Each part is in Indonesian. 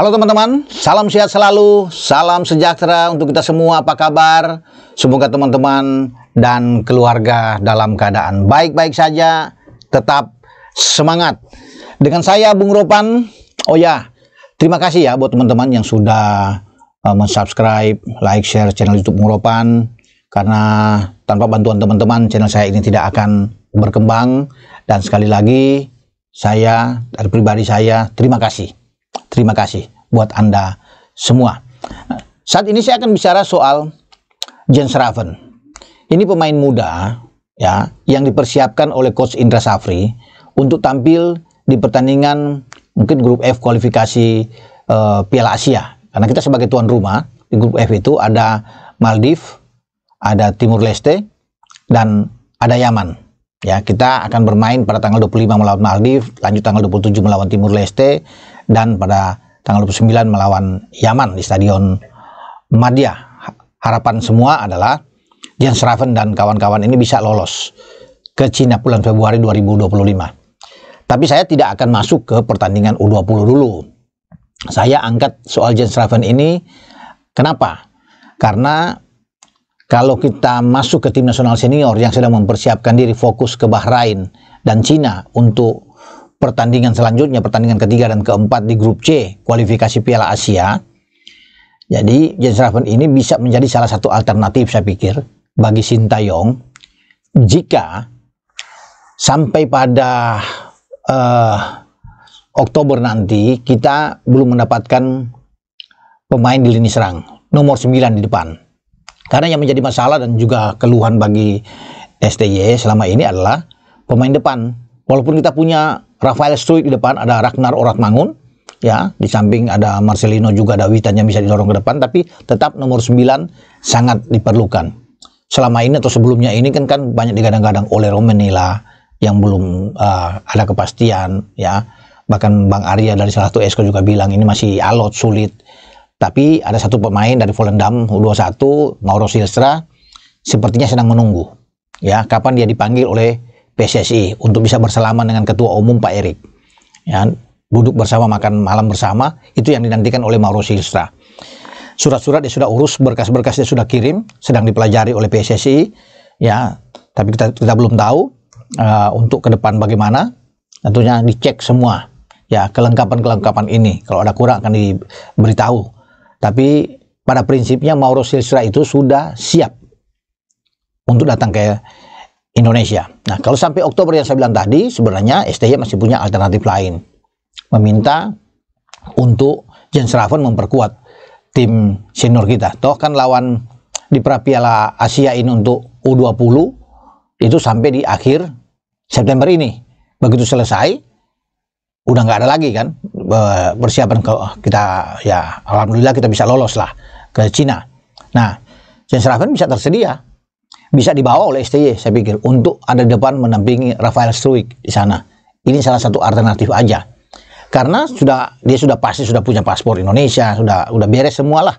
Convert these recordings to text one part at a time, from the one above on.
Halo teman-teman, salam sehat selalu, salam sejahtera untuk kita semua. Apa kabar? Semoga teman-teman dan keluarga dalam keadaan baik-baik saja. Tetap semangat. Dengan saya Bung Ropan. Oh ya, terima kasih ya buat teman-teman yang sudah uh, mensubscribe, like, share channel YouTube Bung Ropan karena tanpa bantuan teman-teman channel saya ini tidak akan berkembang dan sekali lagi saya dari pribadi saya terima kasih Terima kasih buat Anda semua. Saat ini saya akan bicara soal Jens Raven. Ini pemain muda ya yang dipersiapkan oleh coach Indra Safri untuk tampil di pertandingan mungkin grup F kualifikasi uh, Piala Asia. Karena kita sebagai tuan rumah di grup F itu ada Maldives, ada Timur Leste dan ada Yaman. Ya, kita akan bermain pada tanggal 25 melawan Maldives, lanjut tanggal 27 melawan Timur Leste, dan pada tanggal 29 melawan Yaman di Stadion Madia. Harapan semua adalah Jens Straven dan kawan-kawan ini bisa lolos ke Cina bulan Februari 2025. Tapi saya tidak akan masuk ke pertandingan U20 dulu. Saya angkat soal Jens Straven ini kenapa? Karena kalau kita masuk ke tim nasional senior yang sedang mempersiapkan diri fokus ke Bahrain dan Cina untuk pertandingan selanjutnya, pertandingan ketiga dan keempat di grup C, kualifikasi Piala Asia. Jadi, Raven ini bisa menjadi salah satu alternatif saya pikir bagi Sintayong jika sampai pada uh, Oktober nanti kita belum mendapatkan pemain di lini serang nomor 9 di depan. Karena yang menjadi masalah dan juga keluhan bagi STY selama ini adalah pemain depan. Walaupun kita punya Rafael Struik di depan, ada Ragnar Mangun, ya di samping ada Marcelino juga ada Witan yang bisa didorong ke depan tapi tetap nomor 9 sangat diperlukan selama ini atau sebelumnya ini kan kan banyak digadang-gadang oleh Romenila yang belum uh, ada kepastian ya bahkan Bang Arya dari salah satu esko juga bilang ini masih alot sulit tapi ada satu pemain dari Volendam U21 Mauro Silstra sepertinya sedang menunggu ya kapan dia dipanggil oleh PSSI untuk bisa bersalaman dengan Ketua Umum Pak Erik. Ya, duduk bersama makan malam bersama itu yang dinantikan oleh Mauro Silstra. Surat-surat dia sudah urus, berkas-berkas dia sudah kirim, sedang dipelajari oleh PSSI. Ya, tapi kita kita belum tahu uh, untuk ke depan bagaimana. Tentunya dicek semua ya kelengkapan-kelengkapan ini. Kalau ada kurang akan diberitahu. Tapi pada prinsipnya Mauro Silstra itu sudah siap untuk datang ke Indonesia. Nah, kalau sampai Oktober yang saya bilang tadi, sebenarnya STY masih punya alternatif lain. Meminta untuk Jens Raven memperkuat tim senior kita. Toh kan lawan di Prapiala Asia ini untuk U20 itu sampai di akhir September ini. Begitu selesai, udah nggak ada lagi kan persiapan ke kita ya alhamdulillah kita bisa lolos lah ke Cina. Nah, Jens Raven bisa tersedia bisa dibawa oleh STY saya pikir untuk ada depan menampingi Rafael Struik di sana. Ini salah satu alternatif aja. Karena sudah dia sudah pasti sudah punya paspor Indonesia, sudah sudah beres semualah.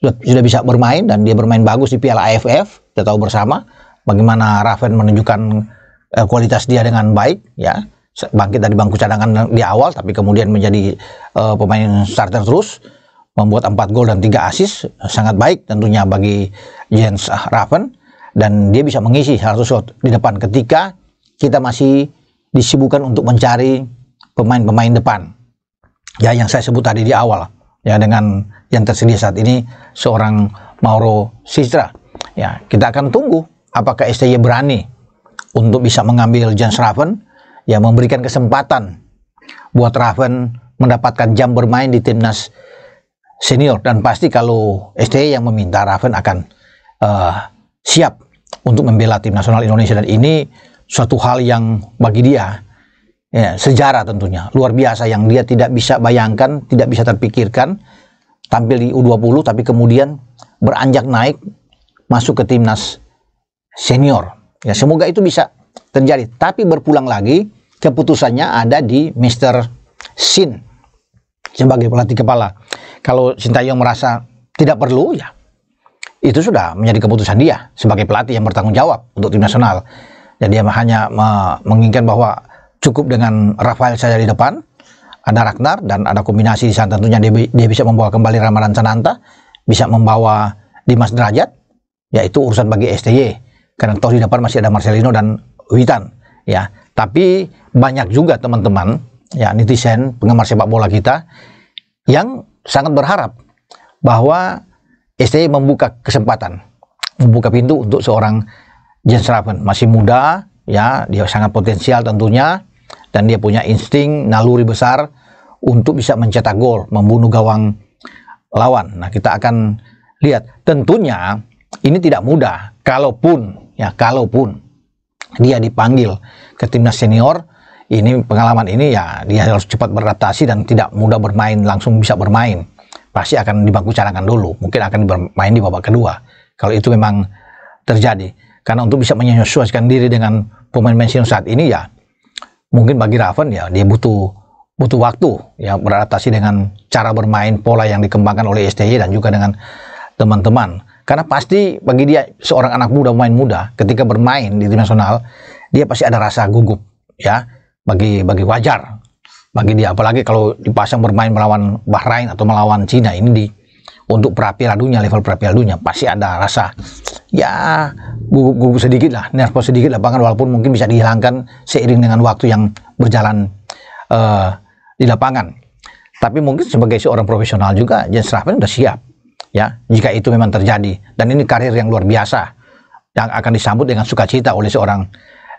Sudah sudah bisa bermain dan dia bermain bagus di Piala AFF, kita tahu bersama bagaimana Raven menunjukkan eh, kualitas dia dengan baik ya. Bangkit dari bangku cadangan di awal tapi kemudian menjadi eh, pemain starter terus membuat 4 gol dan 3 assist sangat baik tentunya bagi Jens Raven dan dia bisa mengisi 100 slot di depan ketika kita masih disibukkan untuk mencari pemain-pemain depan. Ya yang saya sebut tadi di awal ya dengan yang tersedia saat ini seorang Mauro Sistra Ya, kita akan tunggu apakah STY berani untuk bisa mengambil Jens Raven yang memberikan kesempatan buat Raven mendapatkan jam bermain di timnas senior dan pasti kalau STY yang meminta Raven akan uh, siap untuk membela tim nasional Indonesia dan ini suatu hal yang bagi dia ya, sejarah tentunya luar biasa yang dia tidak bisa bayangkan tidak bisa terpikirkan tampil di U20 tapi kemudian beranjak naik masuk ke timnas senior ya semoga itu bisa terjadi tapi berpulang lagi keputusannya ada di Mr. Sin sebagai pelatih kepala kalau Sintayong merasa tidak perlu ya itu sudah menjadi keputusan dia sebagai pelatih yang bertanggung jawab untuk tim nasional. Jadi dia hanya menginginkan bahwa cukup dengan Rafael saja di depan, ada Ragnar dan ada kombinasi di sana tentunya dia, dia bisa membawa kembali Ramadan Sananta, bisa membawa Dimas Derajat, yaitu urusan bagi STY. Karena toh di depan masih ada Marcelino dan Witan, ya. Tapi banyak juga teman-teman, ya netizen, penggemar sepak bola kita yang sangat berharap bahwa STI membuka kesempatan, membuka pintu untuk seorang Jen Raven. Masih muda, ya, dia sangat potensial tentunya, dan dia punya insting naluri besar untuk bisa mencetak gol, membunuh gawang lawan. Nah, kita akan lihat. Tentunya ini tidak mudah, kalaupun, ya, kalaupun dia dipanggil ke timnas senior, ini pengalaman ini ya dia harus cepat beradaptasi dan tidak mudah bermain langsung bisa bermain pasti akan dibangku cadangan dulu, mungkin akan bermain di babak kedua. Kalau itu memang terjadi. Karena untuk bisa menyesuaikan diri dengan pemain-pemain saat ini ya, mungkin bagi Raven ya dia butuh butuh waktu ya beradaptasi dengan cara bermain pola yang dikembangkan oleh STY dan juga dengan teman-teman. Karena pasti bagi dia seorang anak muda main muda ketika bermain di tim nasional dia pasti ada rasa gugup ya bagi bagi wajar bagi dia apalagi kalau dipasang bermain melawan Bahrain atau melawan Cina ini di untuk perapian dunia level perapian dunia pasti ada rasa ya gugup-gugup sedikit lah nervous sedikit lah bahkan walaupun mungkin bisa dihilangkan seiring dengan waktu yang berjalan uh, di lapangan tapi mungkin sebagai seorang profesional juga Jens Raven sudah siap ya jika itu memang terjadi dan ini karir yang luar biasa yang akan disambut dengan sukacita oleh seorang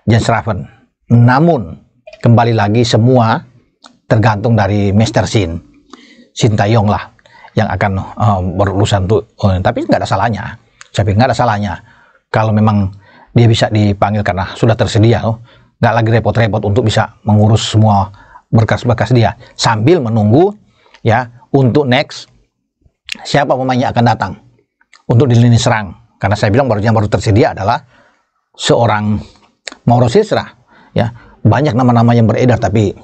Jens Raven namun kembali lagi semua tergantung dari Mister Sin Sintayong lah yang akan um, berurusan tuh um, tapi nggak ada salahnya tapi nggak ada salahnya kalau memang dia bisa dipanggil karena sudah tersedia loh nggak lagi repot-repot untuk bisa mengurus semua berkas-berkas dia sambil menunggu ya untuk next siapa pemainnya akan datang untuk di lini serang karena saya bilang baru yang baru tersedia adalah seorang Mauro Sisra ya banyak nama-nama yang beredar tapi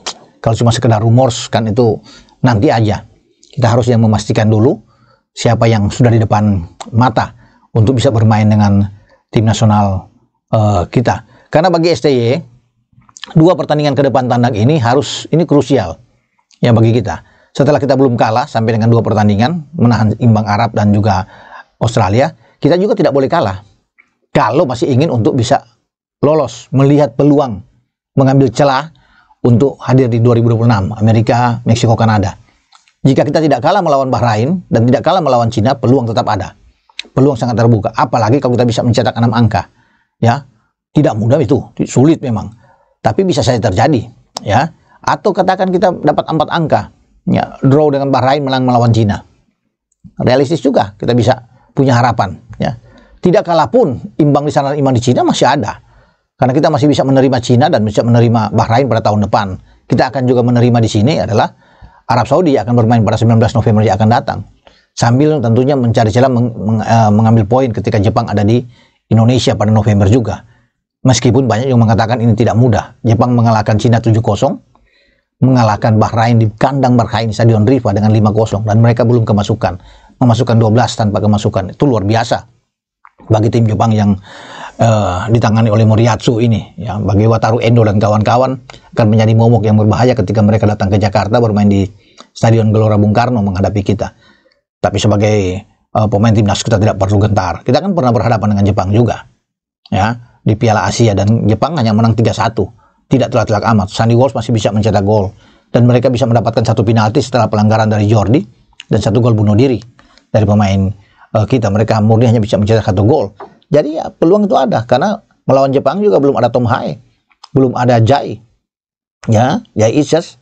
kalau cuma sekedar rumor kan itu nanti aja. Kita harus yang memastikan dulu siapa yang sudah di depan mata untuk bisa bermain dengan tim nasional uh, kita. Karena bagi STY dua pertandingan ke depan tandang ini harus ini krusial ya bagi kita. Setelah kita belum kalah sampai dengan dua pertandingan menahan imbang Arab dan juga Australia, kita juga tidak boleh kalah. Kalau masih ingin untuk bisa lolos, melihat peluang, mengambil celah untuk hadir di 2026, Amerika, Meksiko, Kanada. Jika kita tidak kalah melawan Bahrain dan tidak kalah melawan Cina, peluang tetap ada. Peluang sangat terbuka, apalagi kalau kita bisa mencetak enam angka. Ya, tidak mudah itu, sulit memang. Tapi bisa saja terjadi, ya. Atau katakan kita dapat empat angka, ya, draw dengan Bahrain menang melawan Cina. Realistis juga, kita bisa punya harapan, ya. Tidak kalah pun imbang di sana imbang di Cina masih ada karena kita masih bisa menerima Cina dan bisa menerima Bahrain pada tahun depan. Kita akan juga menerima di sini adalah Arab Saudi akan bermain pada 19 November yang akan datang. Sambil tentunya mencari celah meng, meng, eh, mengambil poin ketika Jepang ada di Indonesia pada November juga. Meskipun banyak yang mengatakan ini tidak mudah. Jepang mengalahkan Cina 7-0, mengalahkan Bahrain di kandang Bahrain Stadion Riva dengan 5-0 dan mereka belum kemasukan. Memasukkan 12 tanpa kemasukan. Itu luar biasa bagi tim Jepang yang uh, ditangani oleh Moriatsu ini ya bagi Wataru Endo dan kawan-kawan akan menjadi momok yang berbahaya ketika mereka datang ke Jakarta bermain di Stadion Gelora Bung Karno menghadapi kita tapi sebagai uh, pemain timnas kita tidak perlu gentar kita kan pernah berhadapan dengan Jepang juga ya di Piala Asia dan Jepang hanya menang 3-1 tidak telat telak amat Sandy Walsh masih bisa mencetak gol dan mereka bisa mendapatkan satu penalti setelah pelanggaran dari Jordi dan satu gol bunuh diri dari pemain eh, kita mereka murni hanya bisa mencetak satu gol jadi ya peluang itu ada karena melawan Jepang juga belum ada Tom Hai, belum ada Jai. Ya, Jai Isis,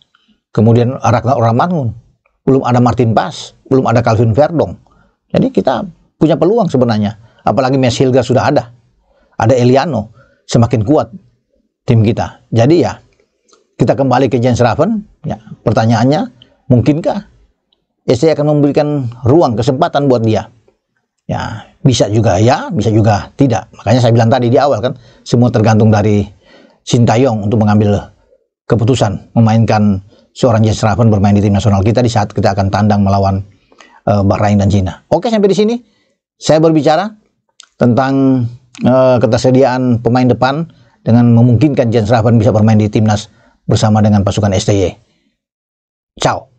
kemudian Ragnar Oramangun, belum ada Martin Bas, belum ada Calvin Verdong. Jadi kita punya peluang sebenarnya. Apalagi Mes Hilga sudah ada. Ada Eliano, semakin kuat tim kita. Jadi ya, kita kembali ke Jens Raven. Ya, pertanyaannya, mungkinkah Saya akan memberikan ruang kesempatan buat dia? Ya, bisa juga ya, bisa juga tidak. Makanya saya bilang tadi di awal kan, semua tergantung dari Sintayong untuk mengambil keputusan memainkan seorang Jens Raven bermain di tim nasional kita di saat kita akan tandang melawan uh, Bahrain dan Cina. Oke, sampai di sini saya berbicara tentang uh, ketersediaan pemain depan dengan memungkinkan Jens Raven bisa bermain di timnas bersama dengan pasukan STY. Ciao.